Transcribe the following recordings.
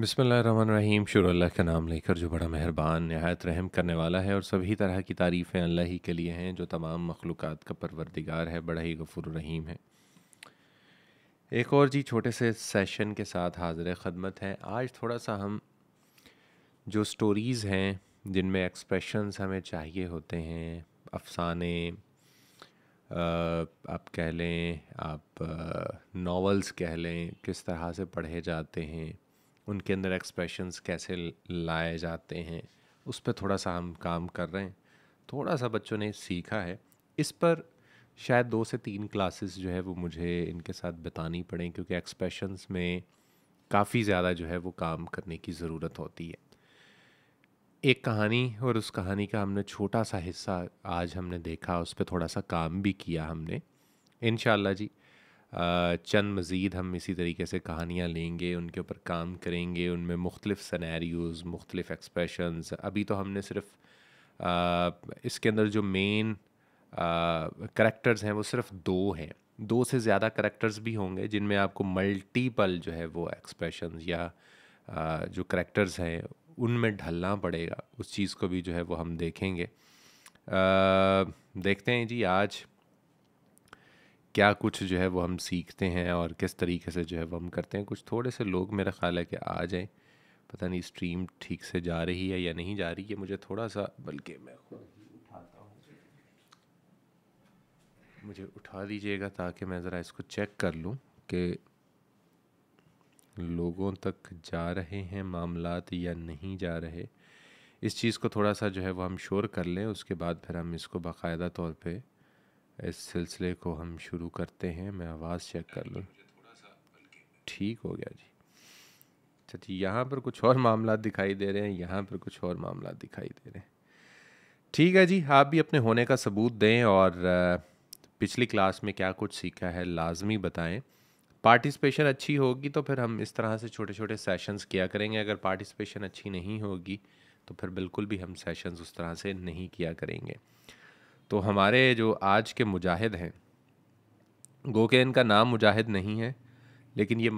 बिसमीम शुरू अल्लाह का नाम लेकर जो बड़ा मेहरबान नहायत रहम करने वाला है और सभी तरह की तारीफ़ें अल्लाह ही के लिए हैं जो तमाम मखलूक़ का परवरदिगार है बड़ा ही गफुर रहीम है एक और जी छोटे से सेशन के साथ हाजिर ख़दमत है आज थोड़ा सा हम जो स्टोरीज़ हैं जिनमें एक्सप्रेशंस हमें चाहिए होते हैं अफसाने आप कह लें आप नावल्स कह लें किस तरह से पढ़े जाते हैं उनके अंदर एक्सप्रेशंस कैसे लाए जाते हैं उस पर थोड़ा सा हम काम कर रहे हैं थोड़ा सा बच्चों ने सीखा है इस पर शायद दो से तीन क्लासेस जो है वो मुझे इनके साथ बतानी पड़े क्योंकि एक्सप्रेशंस में काफ़ी ज़्यादा जो है वो काम करने की ज़रूरत होती है एक कहानी और उस कहानी का हमने छोटा सा हिस्सा आज हमने देखा उस पर थोड़ा सा काम भी किया हमने इन जी चंद मज़ीद हम इसी तरीके से कहानियाँ लेंगे उनके ऊपर काम करेंगे उनमें मुख्तलिफ़ सनेरियोज़ मुख्तलिफ़ एक्सप्रेशंस अभी तो हमने सिर्फ इसके अंदर जो मेन करेक्टर्स हैं वो सिर्फ दो हैं दो से ज़्यादा करेक्टर्स भी होंगे जिनमें आपको मल्टीपल जो है वो एक्सप्रेशन या जो करेक्टर्स हैं उनमें ढलना पड़ेगा उस चीज़ को भी जो है वो हम देखेंगे आ, देखते हैं जी आज क्या कुछ जो है वो हम सीखते हैं और किस तरीके से जो है वो हम करते हैं कुछ थोड़े से लोग मेरा ख़्याल है कि आ जाए पता नहीं स्ट्रीम ठीक से जा रही है या नहीं जा रही है मुझे थोड़ा सा बल्कि मैं उठाता हूँ मुझे उठा दीजिएगा ताकि मैं ज़रा इसको चेक कर लूँ कि लोगों तक जा रहे हैं मामलात या नहीं जा रहे इस चीज़ को थोड़ा सा जो है वो हम शोर कर लें उसके बाद फिर हम इसको बाकायदा तौर पर इस सिलसिले को हम शुरू करते हैं मैं आवाज़ चेक कर लूँ ठीक हो गया जी अच्छा जी यहाँ पर कुछ और मामला दिखाई दे रहे हैं यहाँ पर कुछ और मामला दिखाई दे रहे हैं ठीक है जी आप भी अपने होने का सबूत दें और पिछली क्लास में क्या कुछ सीखा है लाजमी बताएं पार्टिसिपेशन अच्छी होगी तो फिर हम इस तरह से छोटे छोटे सेशंस किया करेंगे अगर पार्टिसिपेशन अच्छी नहीं होगी तो फिर बिल्कुल भी हम सेशंस उस तरह से नहीं किया करेंगे तो हमारे जो आज के मुजाहिद हैं गो के इनका नाम मुजाहिद नहीं है लेकिन ये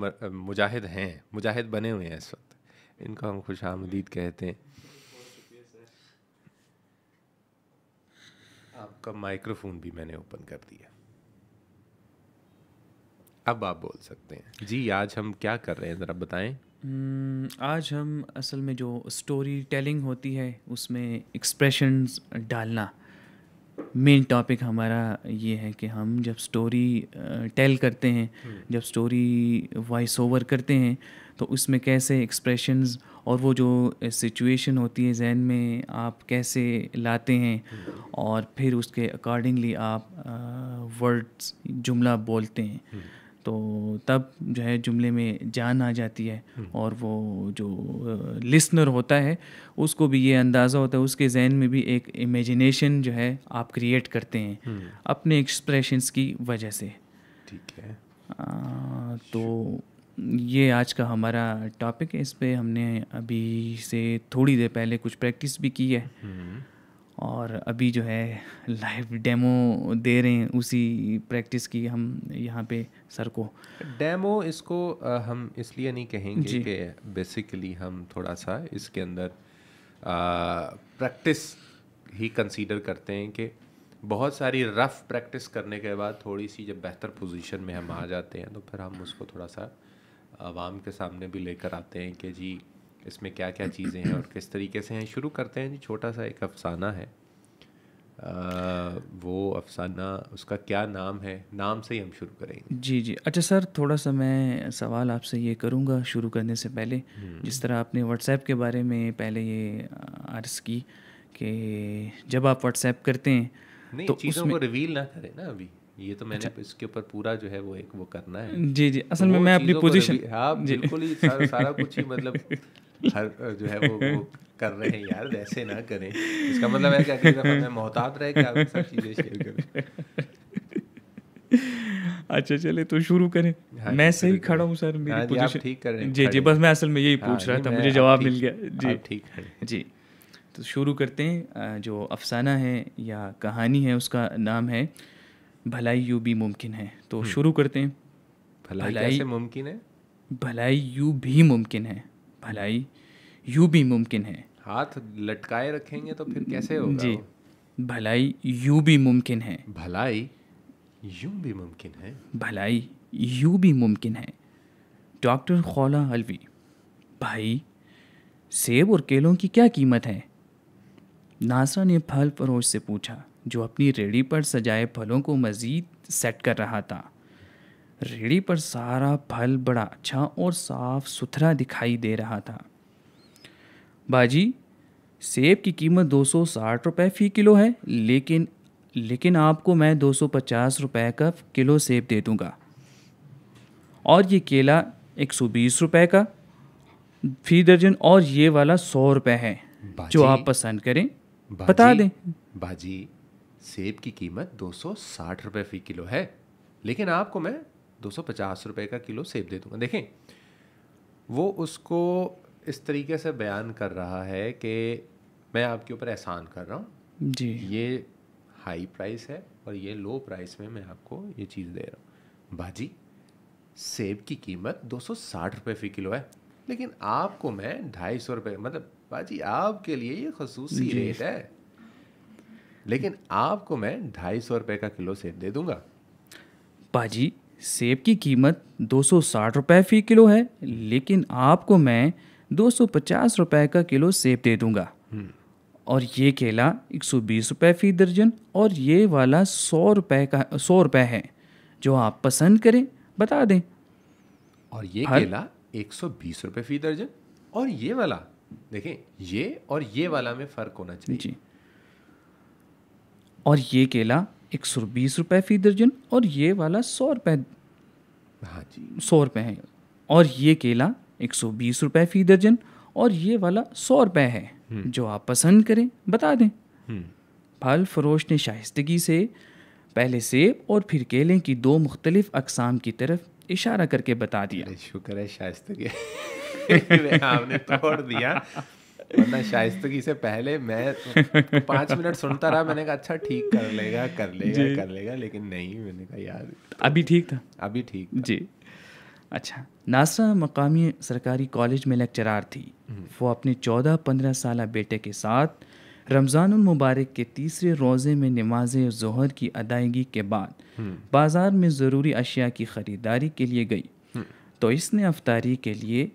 मुजाहिद हैं मुजाहिद बने हुए हैं इस वक्त इनको हम खुश आमदीद कहते हैं आपका माइक्रोफोन भी मैंने ओपन कर दिया अब आप बोल सकते हैं जी आज हम क्या कर रहे हैं ज़रा बताएं आज हम असल में जो स्टोरी टेलिंग होती है उसमें एक्सप्रेशंस डालना मेन टॉपिक हमारा ये है कि हम जब स्टोरी टेल करते हैं हम्म। जब स्टोरी वॉइस ओवर करते हैं तो उसमें कैसे एक्सप्रेशंस और वो जो सिचुएशन होती है जहन में आप कैसे लाते हैं हम्म। और फिर उसके अकॉर्डिंगली आप वर्ड्स जुमला बोलते हैं हम्म। तो तब जो है जुमले में जान आ जाती है हम्म। और वो जो लिसनर होता है उसको भी ये अंदाज़ा होता है उसके जहन में भी एक इमेजिनेशन जो है आप क्रिएट करते हैं हम्म। अपने एक्सप्रेशंस की वजह से ठीक है आ, तो ये आज का हमारा टॉपिक है इस पर हमने अभी से थोड़ी देर पहले कुछ प्रैक्टिस भी की है हम्म। और अभी जो है लाइव डेमो दे रहे हैं उसी प्रैक्टिस की हम यहाँ पे सर को डेमो इसको हम इसलिए नहीं कहेंगे कि बेसिकली हम थोड़ा सा इसके अंदर प्रैक्टिस ही कंसीडर करते हैं कि बहुत सारी रफ़ प्रैक्टिस करने के बाद थोड़ी सी जब बेहतर पोजीशन में हम आ जाते हैं तो फिर हम उसको थोड़ा सा आवाम के सामने भी लेकर आते हैं कि जी इसमें क्या क्या चीज़ें हैं और किस तरीके से हैं शुरू करते हैं जी छोटा सा एक अफसाना है आ, वो अफसाना उसका क्या नाम है नाम से ही हम शुरू करेंगे जी जी अच्छा सर थोड़ा सा मैं सवाल आपसे ये करूँगा शुरू करने से पहले हम्म। जिस तरह आपने व्हाट्सएप के बारे में पहले ये अर्ज की कि जब आप व्हाट्सएप करते हैं नहीं तो चीज़ों को रिवील ना करें ना अभी ये तो मैंने अच्छा। इसके ऊपर पूरा जो है वो एक वो करना है जी जी असल तो में मैं अपनी पोजीशन हाँ बिल्कुल ही सारा, सारा कुछ ही मतलब हर जो है वो, वो कर रहे हैं यार वैसे ना करें इसका मतलब है कि मैं मोहतात चीज़ें शेयर करें अच्छा चले तो शुरू करें हाँ, मैं सही खड़ा हूँ सर मेरी हाँ, पोजीशन ठीक कर रहे हैं जी जी बस मैं असल में यही हाँ पूछ रहा था मुझे जवाब मिल गया जी ठीक है जी तो शुरू करते हैं जो अफसाना है या कहानी है उसका नाम है भलाई यू भी मुमकिन है तो हम्म। शुरू करते हैं भलाई मुमकिन है भलाई यू भी मुमकिन है भलाई यूँ भी मुमकिन है हाथ लटकाए रखेंगे तो फिर कैसे होगा जी भलाई यूँ भी मुमकिन है भलाई यूँ भी मुमकिन है भलाई यूँ भी मुमकिन है डॉक्टर खौला अलवी भाई सेब और केलों की क्या कीमत है नासरा ने फल फरोश से पूछा जो अपनी रेड़ी पर सजाए फलों को मज़ीद सेट कर रहा था रेड़ी पर सारा फल बड़ा अच्छा और साफ सुथरा दिखाई दे रहा था बाजी सेब की कीमत दो सौ साठ रुपये फ़ी किलो है लेकिन लेकिन आपको मैं दो सौ पचास का किलो सेब दे दूंगा और ये केला एक सौ बीस रुपये का फी दर्जन और ये वाला सौ रुपए है जो आप पसंद करें बता दें बाजी सेब की कीमत दो सौ साठ फ़ी किलो है लेकिन आपको मैं दो सौ पचास रुपये का किलो सेब दे दूँगा देखें वो उसको इस तरीके से बयान कर रहा है कि मैं आपके ऊपर एहसान कर रहा हूँ जी ये हाई प्राइस है और ये लो प्राइस में मैं आपको ये चीज़ दे रहा हूँ भाजी सेब की कीमत दो सौ साठ रुपये फ़ी किलो है लेकिन आपको मैं ढाई सौ रुपये मतलब भाजी आपके लिए ये खसूसी रेट है लेकिन आपको मैं ढाई सौ रुपये का किलो सेब दे दूँगा भाजी सेब की कीमत दो सौ साठ फ़ी किलो है लेकिन आपको मैं दो सौ पचास का किलो सेब दे दूँगा हम्म। और ये केला एक सौ बीस रुपये फ़ी दर्जन और ये वाला सौ रुपये का सौ रुपये है जो आप पसंद करें बता दें और ये हर... केला एक सौ बीस रुपये फ़ी दर्जन और ये वाला देखें ये और ये वाला में फ़र्क होना चाहिए जी और ये केला एक सौ बीस रुपये फ़ी दर्जन और ये वाला सौ रुपये हाँ जी सौ रुपये है और ये केला एक सौ बीस रुपये फ़ी दर्जन और ये वाला सौ रुपये है हम्म। जो आप पसंद करें बता दें हम्म। फल फरोश ने शाइस्तगी से पहले सेब और फिर केले की दो मुख्तलिफ अकसाम की तरफ इशारा करके बता दिया शुक्र है शाइस्तगी आपने तोड़ दिया वरना शाइस्तगी से पहले मैं पांच मिनट सुनता रहा मैंने कहा अच्छा ठीक कर लेगा कर लेगा कर लेगा लेकिन नहीं मैंने कहा यार अभी ठीक था अभी ठीक जी अच्छा नासा मकामी सरकारी कॉलेज में लेक्चरार थी हम्म। वो अपने चौदह पंद्रह साल बेटे के साथ रमज़ान मुबारक के तीसरे रोज़े में नमाज जहर की अदायगी के बाद हम्म। बाज़ार में ज़रूरी अशिया की ख़रीदारी के लिए गई हम्म। तो इसने अफतारी के लिए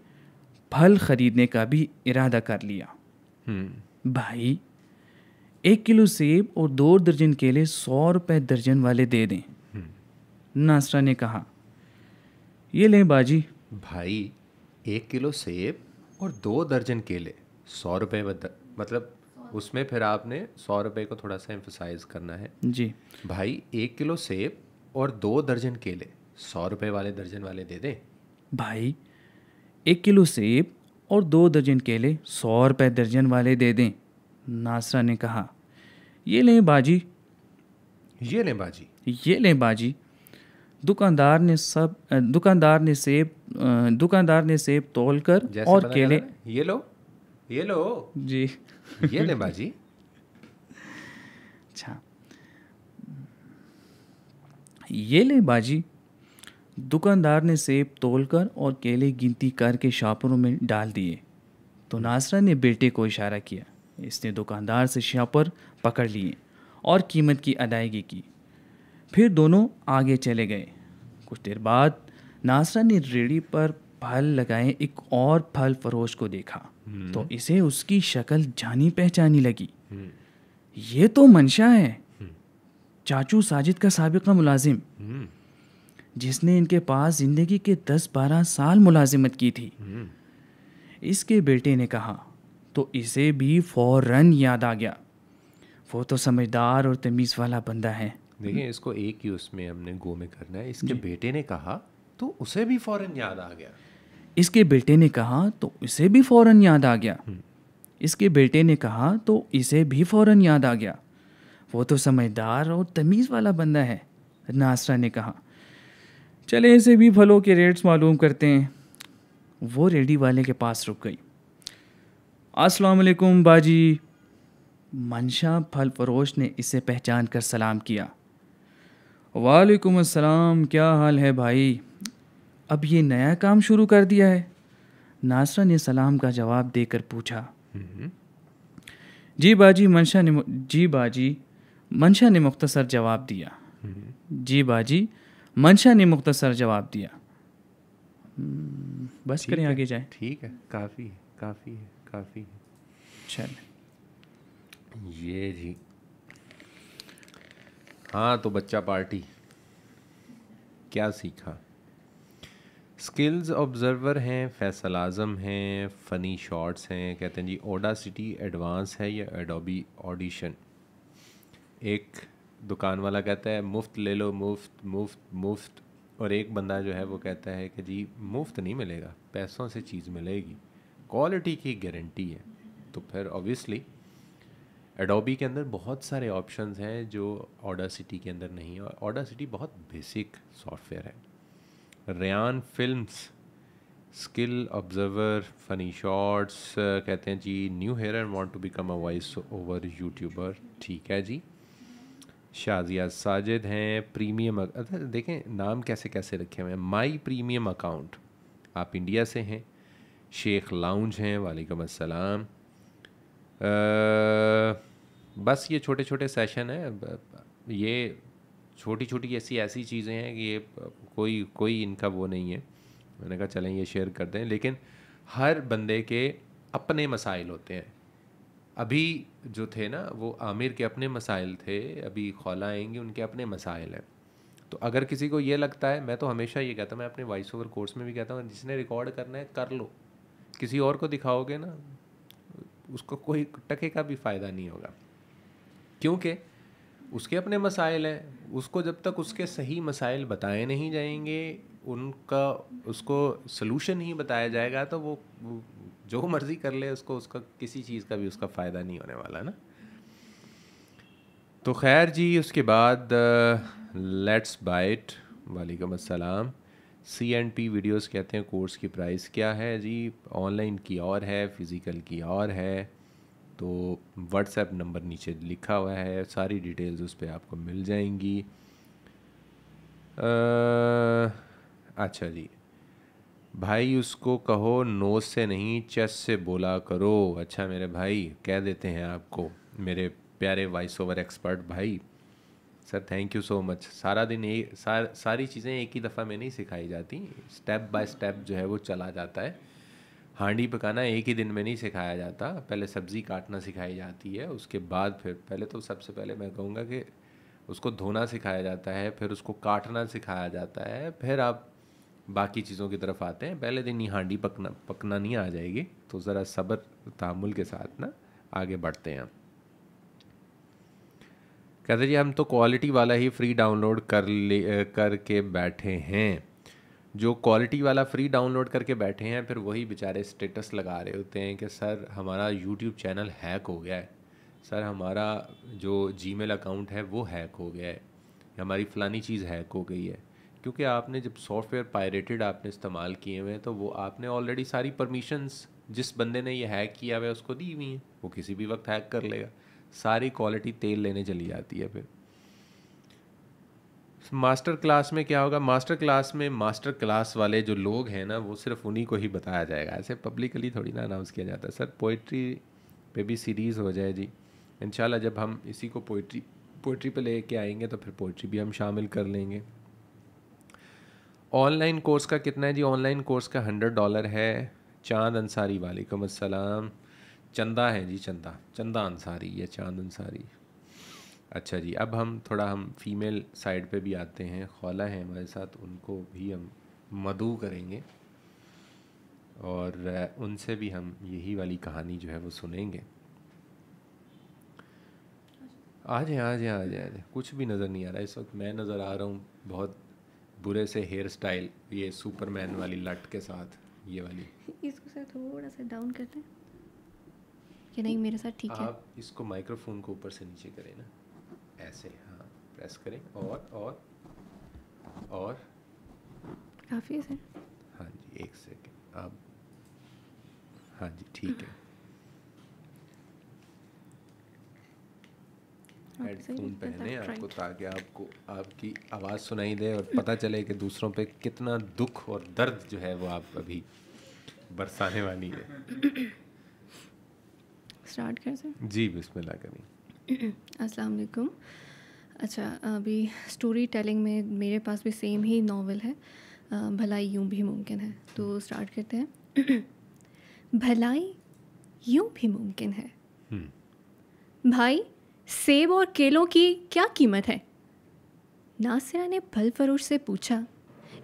फल खरीदने का भी इरादा कर लिया हम्म। भाई एक किलो सेब और दो दर्जन केले सौ रुपये दर्जन वाले दे दें हम्म। नासरा ने कहा ये लें बाजी भाई एक किलो सेब और दो दर्जन केले सौ रुपये मतलब उसमें फिर आपने सौ रुपये को थोड़ा सा एम्फोसाइज करना है जी भाई एक किलो सेब और दो दर्जन केले सौ रुपये वाले दर्जन वाले दे दें भाई एक किलो सेब और दो दर्जन केले सौ रुपए दर्जन वाले दे दें नासरा ने कहा ये लें बाजी ये लें बाजी ये लें बाजी दुकानदार ने सब दुकानदार ने सेब दुकानदार ने सेब तोल कर और केले ये लो ये लो जी ये लें बाजी अच्छा ये लें बाजी दुकानदार ने सेब तोलकर और केले गिनती करके शापरों में डाल दिए तो नासरा ने बेटे को इशारा किया इसने दुकानदार से शापर पकड़ लिए और कीमत की अदायगी की फिर दोनों आगे चले गए कुछ देर बाद नासरा ने रेड़ी पर फल लगाए एक और फल फरोश को देखा हम्म। तो इसे उसकी शक्ल जानी पहचानी लगी हम्म। ये तो मंशा है हम्म। चाचू साजिद का सबका मुलाजिम जिसने इनके पास जिंदगी के दस बारह साल मुलाजिमत की थी इसके बेटे ने कहा तो इसे भी फौरन याद आ गया वो तो समझदार और तमीज़ वाला बंदा है देखिए इसको एक ही उसमें हमने गो में करना है इसके बेटे ने कहा तो उसे भी फौरन याद आ गया इसके बेटे ने कहा तो इसे भी फौरन याद आ गया हम्म। इसके बेटे ने कहा तो इसे भी फौरन याद आ गया वो तो समझदार और तमीज़ वाला बंदा है नासरा ने कहा चले भी फलों के रेट्स मालूम करते हैं वो रेडी वाले के पास रुक गई अस्सलाम वालेकुम बाजी मंशा फल फरोश ने इसे पहचान कर सलाम किया वालेकुम अस्सलाम क्या हाल है भाई अब ये नया काम शुरू कर दिया है नासरा ने सलाम का जवाब देकर पूछा हम्म। जी बाजी मंशा ने जी बाजी मंशा ने मुख्तसर जवाब दिया हम्म। जी बाजी मंशा ने मुख्तसर जवाब दिया हम्म, बस करें आगे जाए ठीक है काफ़ी है काफ़ी है काफ़ी है चल ये जी हाँ तो बच्चा पार्टी क्या सीखा स्किल्स ऑब्जर्वर हैं फैसल आज़म हैं फ़नी शॉट्स हैं कहते हैं जी ओडा सिटी एडवांस है या एडोबी ऑडिशन एक दुकान वाला कहता है मुफ्त ले लो मुफ्त मुफ्त मुफ्त और एक बंदा जो है वो कहता है कि जी मुफ्त नहीं मिलेगा पैसों से चीज़ मिलेगी क्वालिटी की गारंटी है तो फिर ऑब्वियसली एडोबी के अंदर बहुत सारे ऑप्शंस हैं जो ऑडा सिटी के अंदर नहीं है ऑडा सिटी बहुत बेसिक सॉफ्टवेयर है rain films skill observer funny shorts कहते हैं जी new here and want to become a voice over YouTuber ठीक है जी शाजिया साजिद हैं प्रीमियम देखें नाम कैसे कैसे रखे हुए हैं माई प्रीमियम अकाउंट आप इंडिया से हैं शेख लाउंज हैं वालेकुम अस्सलाम बस ये छोटे छोटे सेशन हैं ये छोटी छोटी ऐसी ऐसी चीज़ें हैं कि ये कोई कोई इनका वो नहीं है मैंने कहा चलें ये शेयर कर दें लेकिन हर बंदे के अपने मसाइल होते हैं अभी जो थे ना वो आमिर के अपने मसाइल थे अभी खौला आएंगे उनके अपने मसाइल हैं तो अगर किसी को ये लगता है मैं तो हमेशा ये कहता हूँ मैं अपने वॉइस ओवर कोर्स में भी कहता हूँ जिसने रिकॉर्ड करना है कर लो किसी और को दिखाओगे ना उसको कोई टके का भी फ़ायदा नहीं होगा क्योंकि उसके अपने मसाइल हैं उसको जब तक उसके सही मसाइल बताए नहीं जाएंगे उनका उसको सलूशन ही बताया जाएगा तो वो जो मर्जी कर ले उसको उसका किसी चीज़ का भी उसका फ़ायदा नहीं होने वाला ना तो खैर जी उसके बाद लेट्स uh, बाइट वालेकुम अस्सलाम सी एंड पी वीडियोस कहते हैं कोर्स की प्राइस क्या है जी ऑनलाइन की और है फिज़िकल की और है तो व्हाट्सएप नंबर नीचे लिखा हुआ है सारी डिटेल्स उस पर आपको मिल जाएंगी आ, uh, अच्छा जी भाई उसको कहो नोज से नहीं चेस से बोला करो अच्छा मेरे भाई कह देते हैं आपको मेरे प्यारे वॉइस ओवर एक्सपर्ट भाई sir thank you so much सारा दिन एक सार, सारी चीज़ें एक ही दफ़ा में नहीं सिखाई जाती स्टेप बाय स्टेप जो है वो चला जाता है हांडी पकाना एक ही दिन में नहीं सिखाया जाता पहले सब्ज़ी काटना सिखाई जाती है उसके बाद फिर पहले तो सबसे पहले मैं कहूँगा कि उसको धोना सिखाया जाता है फिर उसको काटना सिखाया जाता है फिर आप बाकी चीज़ों की तरफ आते हैं पहले दिन ही हांडी पकना पकना नहीं आ जाएगी तो ज़रा सब्र तामुल के साथ ना आगे बढ़ते हैं कहते जी हम तो क्वालिटी वाला ही फ्री डाउनलोड कर ले करके बैठे हैं जो क्वालिटी वाला फ्री डाउनलोड करके बैठे हैं फिर वही बेचारे स्टेटस लगा रहे होते हैं कि सर हमारा यूट्यूब चैनल हैक हो गया है सर हमारा जो जी अकाउंट है वो हैक हो गया है हमारी फ़लानी चीज़ हैक हो गई है क्योंकि आपने जब सॉफ्टवेयर पायरेटेड आपने इस्तेमाल किए हुए हैं तो वो आपने ऑलरेडी सारी परमिशंस जिस बंदे ने ये हैक किया हुआ है उसको दी हुई हैं वो किसी भी वक्त हैक कर लेगा सारी क्वालिटी तेल लेने चली जाती है फिर मास्टर क्लास में क्या होगा मास्टर क्लास में मास्टर क्लास वाले जो लोग हैं ना वो सिर्फ उन्हीं को ही बताया जाएगा ऐसे पब्लिकली थोड़ी ना अनाउंस किया जाता है सर पोइट्री पे भी सीरीज़ हो जाए जी इन जब हम इसी को पोइट्री पोइट्री पे लेके आएंगे तो फिर पोइट्री भी हम शामिल कर लेंगे ऑनलाइन कोर्स का कितना है जी ऑनलाइन कोर्स का हंड्रेड डॉलर है चांद अंसारी वालेकुम अस्सलाम चंदा है जी चंदा चंदा अंसारी या चांद अंसारी अच्छा जी अब हम थोड़ा हम फीमेल साइड पे भी आते हैं खौला है हमारे साथ उनको भी हम मधु करेंगे और उनसे भी हम यही वाली कहानी जो है वो सुनेंगे आ जाए आ जाए आ जाए कुछ भी नज़र नहीं आ रहा इस वक्त मैं नज़र आ रहा हूँ बहुत बुरे से हेयर स्टाइल ये सुपरमैन वाली लट के साथ ये वाली इसको सर थोड़ा सा डाउन कर दें कि नहीं मेरे साथ ठीक है आप इसको माइक्रोफोन को ऊपर से नीचे करें ना ऐसे हाँ प्रेस करें और और और काफ़ी है सर हाँ जी एक सेकेंड आप हाँ जी ठीक है हेडफोन पहने आपको ताकि आपको आपकी आवाज़ सुनाई दे और पता चले कि दूसरों पे कितना दुख और दर्द जो है वो आप अभी बरसाने वाली है स्टार्ट कैसे जी बिस्मिल्लाह करी अस्सलाम वालेकुम अच्छा अभी स्टोरी टेलिंग में मेरे पास भी सेम ही नावल है भलाई यूं भी मुमकिन है तो स्टार्ट हम्म। करते हैं भलाई यूं भी मुमकिन है हम्म। भाई सेब और केलों की क्या कीमत है नासिरा ने फल फरोश से पूछा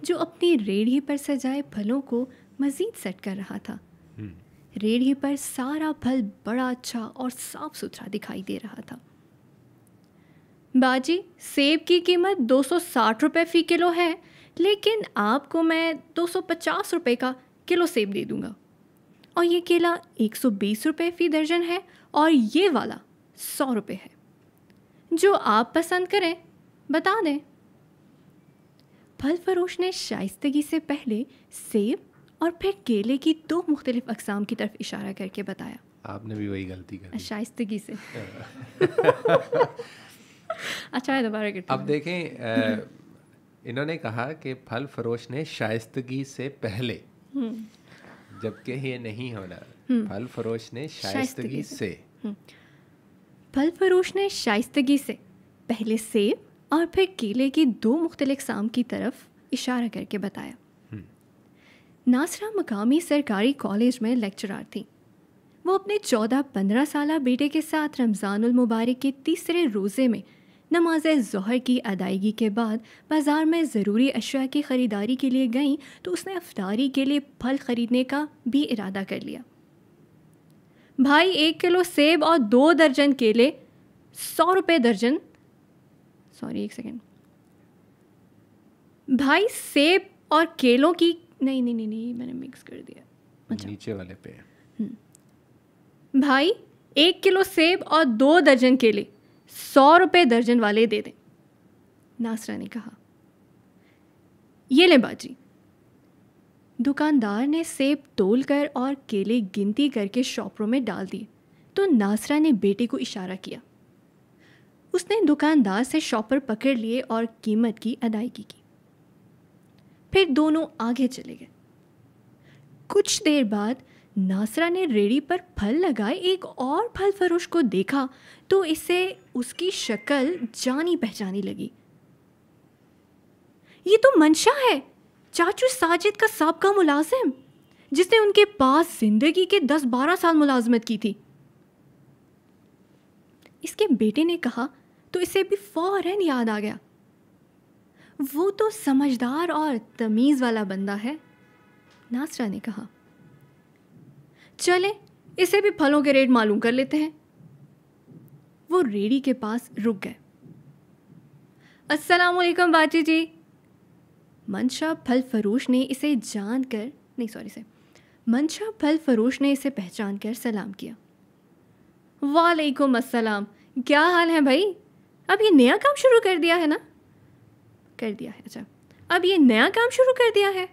जो अपनी रेढ़ी पर सजाए फलों को मज़ीद सेट कर रहा था हम्म। रेढ़ी पर सारा फल बड़ा अच्छा और साफ सुथरा दिखाई दे रहा था बाजी सेब की कीमत 260 रुपए फ़ी किलो है लेकिन आपको मैं 250 रुपए का किलो सेब दे दूंगा और ये केला 120 रुपए फ़ी दर्जन है और ये वाला सौ रुपये है जो आप पसंद करें बता दें फल फरोश ने शाइस्तगी से पहले सेब और फिर केले की दो मुख्तलिफ अकसाम की तरफ इशारा करके बताया आपने भी वही गलती कर अच्छा, शाइस्तगी से अच्छा दोबारा अब देखें इन्होंने कहा कि फल फरोश ने शाइस्तगी से पहले हम्म। जबकि ये नहीं होना हम्म। फल फरोश ने शाइस्तगी से हम्म। फरोश ने शाइस्तगी से पहले सेब और फिर केले की दो मुख्तलिफ साम की तरफ इशारा करके बताया हम्म। नासरा मकामी सरकारी कॉलेज में लेक्चरार थी वो अपने चौदह पंद्रह साल बेटे के साथ रमज़ानमबारक मुबारक के तीसरे रोज़े में नमाज जहर की अदायगी के बाद बाज़ार में ज़रूरी अशिया की ख़रीदारी के लिए गई तो उसने अफ्तारी के लिए फल ख़रीदने का भी इरादा कर लिया भाई एक किलो सेब और दो दर्जन केले सौ रुपये दर्जन सॉरी एक सेकेंड भाई सेब और केलों की नहीं नहीं नहीं नहीं मैंने मिक्स कर दिया अच्छा नीचे वाले पे हम्म। भाई एक किलो सेब और दो दर्जन केले सौ रुपये दर्जन वाले दे दें नासरा ने कहा ये लें बाजी दुकानदार ने सेब तोल कर और केले गिनती करके शॉपरों में डाल दिए तो नासरा ने बेटे को इशारा किया उसने दुकानदार से शॉपर पकड़ लिए और कीमत की अदायगी की फिर दोनों आगे चले गए कुछ देर बाद नासरा ने रेडी पर फल लगाए एक और फल फरोश को देखा तो इसे उसकी शक्ल जानी पहचानी लगी ये तो मंशा है चाचू साजिद का सबका मुलाजिम जिसने उनके पास जिंदगी के दस बारह साल मुलाजमत की थी इसके बेटे ने कहा तो इसे भी फ़ौरन याद आ गया वो तो समझदार और तमीज़ वाला बंदा है नासरा ने कहा चले इसे भी फलों के रेट मालूम कर लेते हैं वो रेडी के पास रुक गए अस्सलाम बाची जी मनशा फल फरोश ने इसे जान कर नहीं सॉरी से मनशा फल फरोश ने इसे पहचान कर सलाम किया वालेकुम अस्सलाम क्या हाल है भाई अब ये नया काम शुरू कर दिया है ना कर दिया है अच्छा अब ये नया काम शुरू कर दिया है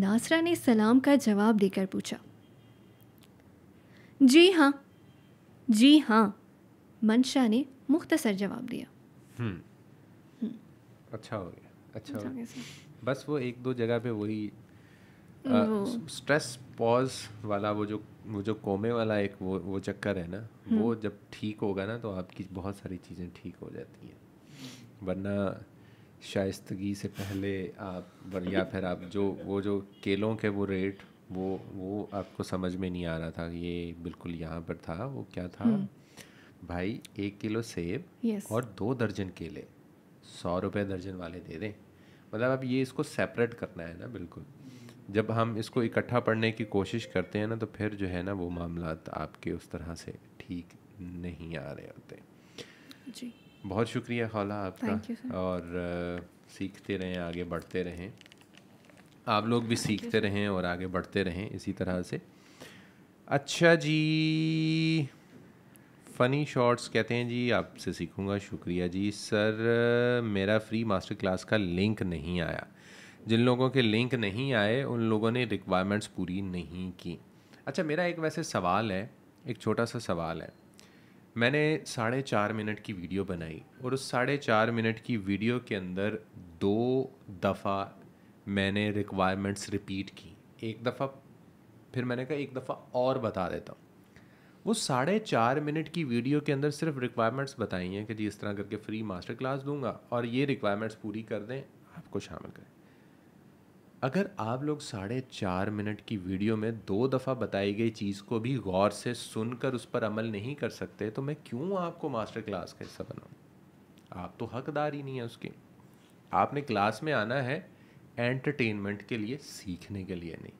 नासरा ने सलाम का जवाब देकर पूछा जी हाँ जी हाँ मनशा ने मुख्तसर जवाब दिया हम्म। अच्छा हो गया अच्छा बस वो एक दो जगह पे वही स्ट्रेस पॉज वाला वो जो वो जो कोमे वाला एक वो वो चक्कर है ना वो हम्म। जब ठीक होगा ना तो आपकी बहुत सारी चीज़ें ठीक हो जाती हैं वरना शाइस्तगी से पहले आप या फिर आप जो वो जो केलों के वो रेट वो वो आपको समझ में नहीं आ रहा था ये बिल्कुल यहाँ पर था वो क्या था हम्म। भाई एक किलो सेब और दो दर्जन केले सौ रुपये दर्जन वाले दे दें मतलब अब ये इसको सेपरेट करना है ना बिल्कुल जब हम इसको इकट्ठा पढ़ने की कोशिश करते हैं ना तो फिर जो है ना वो मामला आपके उस तरह से ठीक नहीं आ रहे होते जी बहुत शुक्रिया खौला आपका और आ, सीखते रहें आगे बढ़ते रहें आप लोग भी सीखते रहें और आगे बढ़ते रहें इसी तरह से अच्छा जी फ़नी शॉर्ट्स कहते हैं जी आपसे सीखूंगा शुक्रिया जी सर मेरा फ्री मास्टर क्लास का लिंक नहीं आया जिन लोगों के लिंक नहीं आए उन लोगों ने रिक्वायरमेंट्स पूरी नहीं की अच्छा मेरा एक वैसे सवाल है एक छोटा सा सवाल है मैंने साढ़े चार मिनट की वीडियो बनाई और उस साढ़े चार मिनट की वीडियो के अंदर दो दफ़ा मैंने रिक्वायरमेंट्स रिपीट की एक दफ़ा फिर मैंने कहा एक दफ़ा और बता देता हूँ वो साढ़े चार मिनट की वीडियो के अंदर सिर्फ रिक्वायरमेंट्स बताई हैं कि जी इस तरह करके फ्री मास्टर क्लास दूंगा और ये रिक्वायरमेंट्स पूरी कर दें आपको शामिल करें अगर आप लोग साढ़े चार मिनट की वीडियो में दो दफ़ा बताई गई चीज़ को भी गौर से सुनकर उस पर अमल नहीं कर सकते तो मैं क्यों आपको मास्टर क्लास का हिस्सा बनाऊँ आप तो हकदार ही नहीं है उसके आपने क्लास में आना है एंटरटेनमेंट के लिए सीखने के लिए नहीं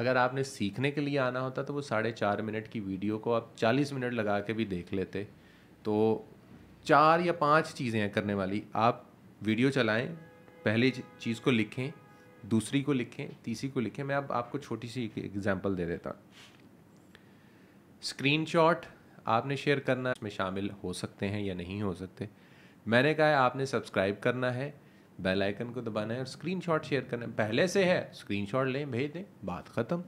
अगर आपने सीखने के लिए आना होता तो वो साढ़े चार मिनट की वीडियो को आप चालीस मिनट लगा के भी देख लेते तो चार या पांच चीज़ें हैं करने वाली आप वीडियो चलाएं पहली चीज़ को लिखें दूसरी को लिखें तीसरी को लिखें मैं अब आपको छोटी सी एग्जाम्पल दे देता स्क्रीनशॉट आपने शेयर करना इसमें शामिल हो सकते हैं या नहीं हो सकते मैंने कहा है आपने सब्सक्राइब करना है बेल आइकन को दबाना है और स्क्रीनशॉट शेयर करना है पहले से है स्क्रीनशॉट लें भेज दें बात ख़त्म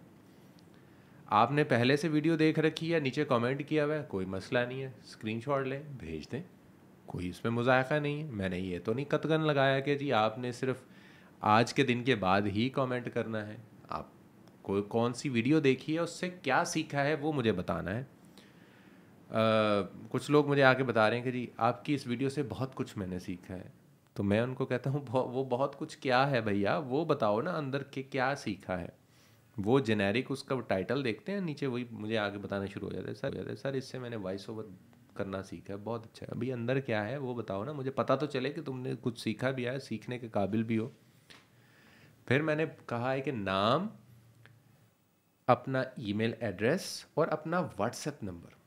आपने पहले से वीडियो देख रखी है नीचे कमेंट किया हुआ है कोई मसला नहीं है स्क्रीनशॉट लें भेज दें कोई इसमें मुजायका नहीं है मैंने ये तो नहीं कतगन लगाया कि जी आपने सिर्फ आज के दिन के बाद ही कमेंट करना है आप कोई कौन सी वीडियो देखी है उससे क्या सीखा है वो मुझे बताना है आ, कुछ लोग मुझे आके बता रहे हैं कि जी आपकी इस वीडियो से बहुत कुछ मैंने सीखा है तो मैं उनको कहता हूँ वो बहुत कुछ क्या है भैया वो बताओ ना अंदर के क्या सीखा है वो जेनेरिक उसका टाइटल देखते हैं नीचे वही मुझे आगे बताना शुरू हो जाता है सर हैं सर इससे मैंने वॉइस ओवर करना सीखा है बहुत अच्छा है अभी अंदर क्या है वो बताओ ना मुझे पता तो चले कि तुमने कुछ सीखा भी है सीखने के काबिल भी हो फिर मैंने कहा है कि नाम अपना ईमेल एड्रेस और अपना व्हाट्सएप नंबर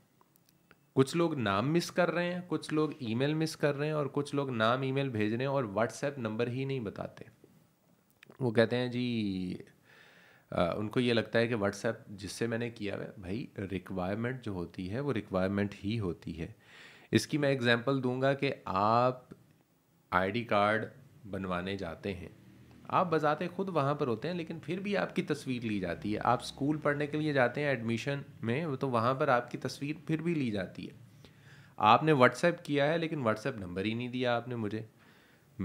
कुछ लोग नाम मिस कर रहे हैं कुछ लोग ईमेल मिस कर रहे हैं और कुछ लोग नाम ईमेल भेज रहे हैं और व्हाट्सएप नंबर ही नहीं बताते वो कहते हैं जी आ, उनको ये लगता है कि व्हाट्सएप जिससे मैंने किया है भाई रिक्वायरमेंट जो होती है वो रिक्वायरमेंट ही होती है इसकी मैं एग्जांपल दूंगा कि आप आईडी कार्ड बनवाने जाते हैं आप बजाते खुद वहाँ पर होते हैं लेकिन फिर भी आपकी तस्वीर ली जाती है आप स्कूल पढ़ने के लिए जाते हैं एडमिशन में तो वहाँ पर आपकी तस्वीर फिर भी ली जाती है आपने व्हाट्सएप किया है लेकिन व्हाट्सएप नंबर ही नहीं दिया आपने मुझे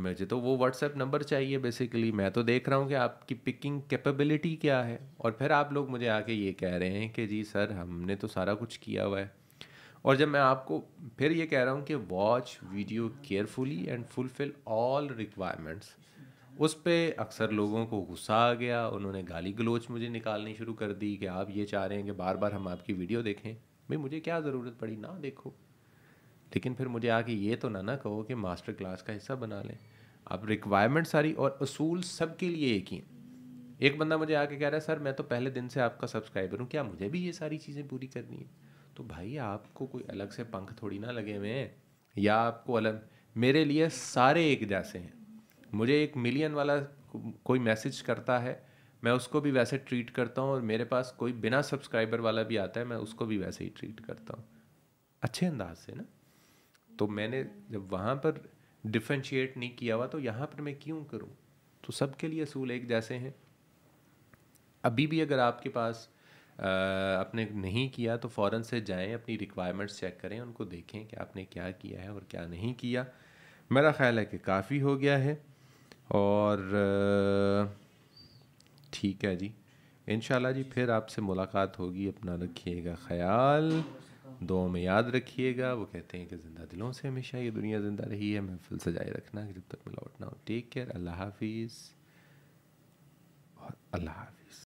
मुझे तो वो व्हाट्सएप नंबर चाहिए बेसिकली मैं तो देख रहा हूँ कि आपकी पिकिंग कैपेबिलिटी क्या है और फिर आप लोग मुझे आके ये कह रहे हैं कि जी सर हमने तो सारा कुछ किया हुआ है और जब मैं आपको फिर ये कह रहा हूँ कि watch video carefully and fulfil all requirements उस पर अक्सर लोगों को गुस्सा आ गया उन्होंने गाली गलोच मुझे निकालनी शुरू कर दी कि आप ये चाह रहे हैं कि बार बार हम आपकी वीडियो देखें भाई मुझे क्या ज़रूरत पड़ी ना देखो लेकिन फिर मुझे आके ये तो ना ना कहो कि मास्टर क्लास का हिस्सा बना लें आप रिक्वायरमेंट सारी और असूल सब के लिए एक ही हैं एक बंदा मुझे आके कह रहा है सर मैं तो पहले दिन से आपका सब्सक्राइबर हूँ क्या मुझे भी ये सारी चीज़ें पूरी करनी है तो भाई आपको कोई अलग से पंख थोड़ी ना लगे हुए हैं या आपको अलग मेरे लिए सारे एक जैसे हैं मुझे एक मिलियन वाला कोई मैसेज करता है मैं उसको भी वैसे ट्रीट करता हूँ और मेरे पास कोई बिना सब्सक्राइबर वाला भी आता है मैं उसको भी वैसे ही ट्रीट करता हूँ अच्छे अंदाज से ना तो मैंने जब वहाँ पर डिफ्रेंशिएट नहीं किया हुआ तो यहाँ पर मैं क्यों करूँ तो सबके लिए असूल एक जैसे हैं अभी भी अगर आपके पास आपने नहीं किया तो फ़ौरन से जाएं अपनी रिक्वायरमेंट्स चेक करें उनको देखें कि आपने क्या किया है और क्या नहीं किया मेरा ख्याल है कि काफ़ी हो गया है और ठीक है जी इन जी फिर आपसे मुलाकात होगी अपना रखिएगा ख्याल दो में याद रखिएगा वो कहते हैं कि ज़िंदा दिलों से हमेशा ये दुनिया ज़िंदा रही है महफिल सजाए रखना जब तक मैं लौटना हो टेक केयर अल्लाह हाफिज़ और अल्लाह हाफिज़